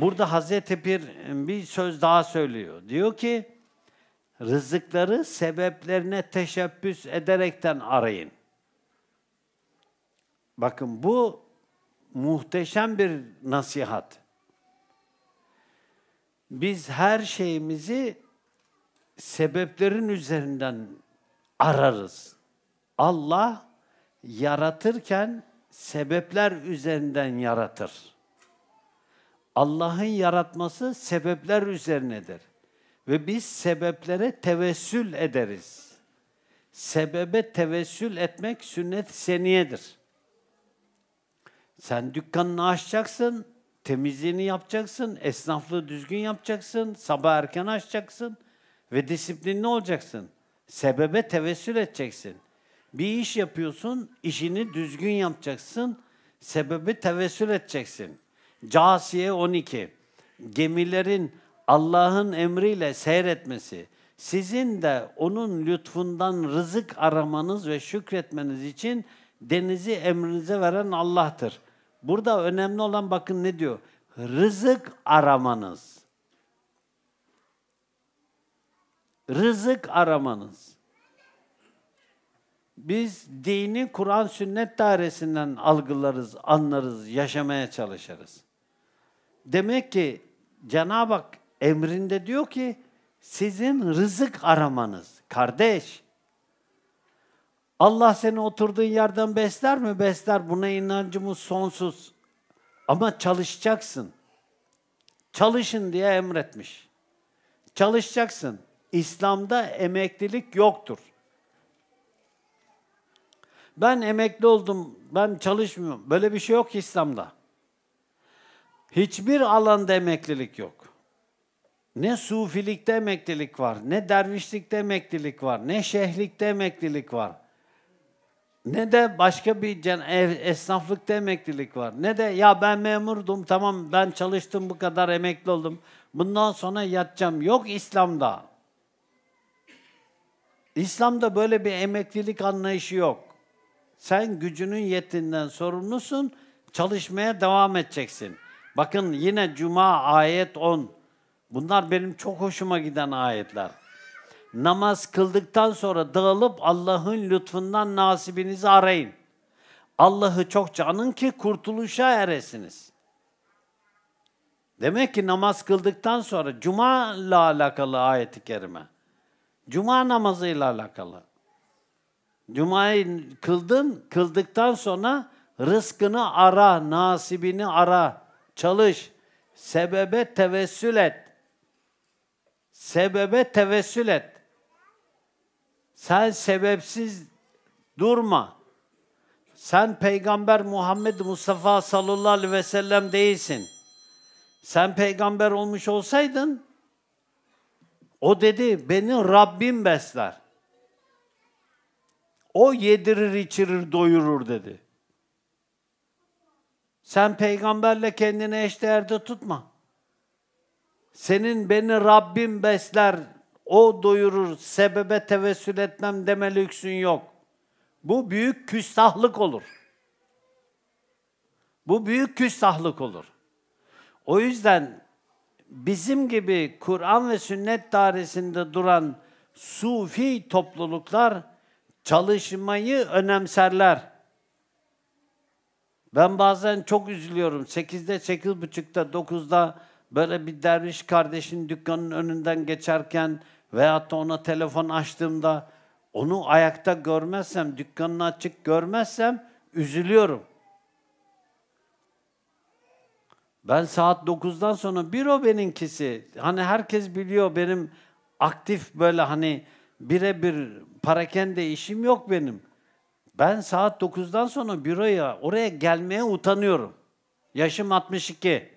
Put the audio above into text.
burada Hazreti Pir bir söz daha söylüyor. Diyor ki, rızıkları sebeplerine teşebbüs ederekten arayın. Bakın bu muhteşem bir nasihat. Biz her şeyimizi sebeplerin üzerinden ararız. Allah yaratırken sebepler üzerinden yaratır. Allah'ın yaratması sebepler üzerinedir. Ve biz sebeplere tevessül ederiz. Sebebe tevessül etmek sünnet seniyedir. Sen dükkanını açacaksın, temizliğini yapacaksın, esnaflığı düzgün yapacaksın, sabah erken açacaksın ve disiplinli olacaksın. Sebebe tevessül edeceksin. Bir iş yapıyorsun, işini düzgün yapacaksın, sebebi tevessül edeceksin.'' Casiye 12. Gemilerin Allah'ın emriyle seyretmesi, sizin de onun lütfundan rızık aramanız ve şükretmeniz için denizi emrinize veren Allah'tır. Burada önemli olan bakın ne diyor? Rızık aramanız. Rızık aramanız. Biz dini Kur'an sünnet dairesinden algılarız, anlarız, yaşamaya çalışırız. Demek ki Cenab-ı Hak emrinde diyor ki sizin rızık aramanız. Kardeş, Allah seni oturduğun yerden besler mi? Besler. Buna inancımız sonsuz. Ama çalışacaksın. Çalışın diye emretmiş. Çalışacaksın. İslam'da emeklilik yoktur. Ben emekli oldum, ben çalışmıyorum. Böyle bir şey yok İslam'da. Hiçbir alanda emeklilik yok. Ne sufilikte emeklilik var, ne dervişlikte emeklilik var, ne şehlikte emeklilik var. Ne de başka bir esnaflıkta emeklilik var. Ne de ya ben memurdum, tamam ben çalıştım bu kadar emekli oldum. Bundan sonra yatacağım. Yok İslam'da. İslam'da böyle bir emeklilik anlayışı yok. Sen gücünün yetinden sorumlusun, çalışmaya devam edeceksin. Bakın yine Cuma ayet 10. Bunlar benim çok hoşuma giden ayetler. Namaz kıldıktan sonra dağılıp Allah'ın lütfundan nasibinizi arayın. Allah'ı çok canın ki kurtuluşa eresiniz. Demek ki namaz kıldıktan sonra cuma ile alakalı ayeti kerime. Cuma namazıyla alakalı. Cuma'yı kıldın, kıldıktan sonra rızkını ara, nasibini ara çalış. Sebebe tevessül et. Sebebe tevessül et. Sen sebepsiz durma. Sen Peygamber Muhammed Mustafa sallallahu aleyhi ve sellem değilsin. Sen peygamber olmuş olsaydın o dedi beni Rabbim besler. O yedirir, içirir, doyurur dedi. Sen peygamberle kendini eşdeğerde tutma. Senin beni Rabbim besler, o doyurur, sebebe tevessül etmem deme lüksün yok. Bu büyük küstahlık olur. Bu büyük küstahlık olur. O yüzden bizim gibi Kur'an ve sünnet dairesinde duran sufi topluluklar çalışmayı önemserler. Ben bazen çok üzülüyorum. 8'de, 8.30'da, 9'da böyle bir derviş kardeşin dükkanın önünden geçerken veyahut da ona telefon açtığımda onu ayakta görmezsem, dükkanını açık görmezsem üzülüyorum. Ben saat 9'dan sonra bir o benimkisi. Hani herkes biliyor benim aktif böyle hani birebir parakende işim yok benim. Ben saat 9'dan sonra büroya, oraya gelmeye utanıyorum. Yaşım 62.